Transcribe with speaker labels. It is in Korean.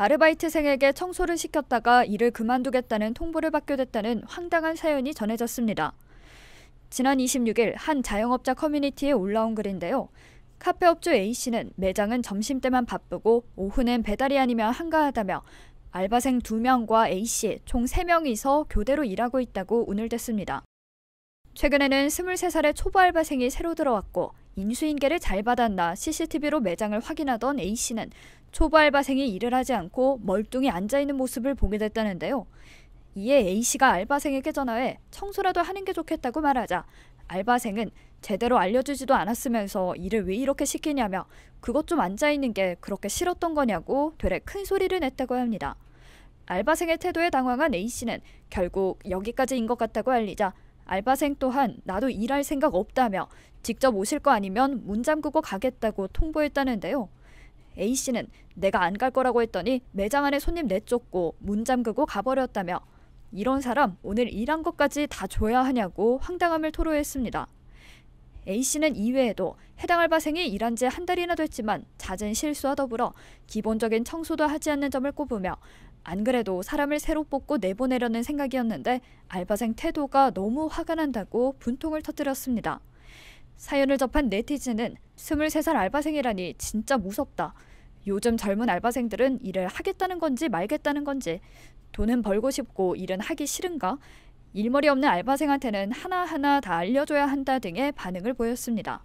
Speaker 1: 아르바이트생에게 청소를 시켰다가 일을 그만두겠다는 통보를 받게 됐다는 황당한 사연이 전해졌습니다. 지난 26일 한 자영업자 커뮤니티에 올라온 글인데요. 카페 업주 A씨는 매장은 점심때만 바쁘고 오후는 배달이 아니면 한가하다며 알바생 2명과 A씨 총 3명이서 교대로 일하고 있다고 운을댔습니다. 최근에는 23살의 초보 알바생이 새로 들어왔고 인수인계를 잘 받았나 CCTV로 매장을 확인하던 A씨는 초보 알바생이 일을 하지 않고 멀뚱히 앉아있는 모습을 보게 됐다는데요. 이에 A씨가 알바생에게 전화해 청소라도 하는 게 좋겠다고 말하자 알바생은 제대로 알려주지도 않았으면서 일을 왜 이렇게 시키냐며 그것 좀 앉아있는 게 그렇게 싫었던 거냐고 되레 큰 소리를 냈다고 합니다. 알바생의 태도에 당황한 A씨는 결국 여기까지인 것 같다고 알리자 알바생 또한 나도 일할 생각 없다며 직접 오실 거 아니면 문 잠그고 가겠다고 통보했다는데요. A씨는 내가 안 갈 거라고 했더니 매장 안에 손님 내쫓고 문 잠그고 가버렸다며 이런 사람 오늘 일한 것까지 다 줘야 하냐고 황당함을 토로했습니다. A씨는 이외에도 해당 알바생이 일한 지 한 달이나 됐지만 잦은 실수와 더불어 기본적인 청소도 하지 않는 점을 꼽으며 안 그래도 사람을 새로 뽑고 내보내려는 생각이었는데 알바생 태도가 너무 화가 난다고 분통을 터뜨렸습니다. 사연을 접한 네티즌은 23살 알바생이라니 진짜 무섭다. 요즘 젊은 알바생들은 일을 하겠다는 건지 말겠다는 건지 돈은 벌고 싶고 일은 하기 싫은가? 일머리 없는 알바생한테는 하나하나 다 알려줘야 한다 등의 반응을 보였습니다.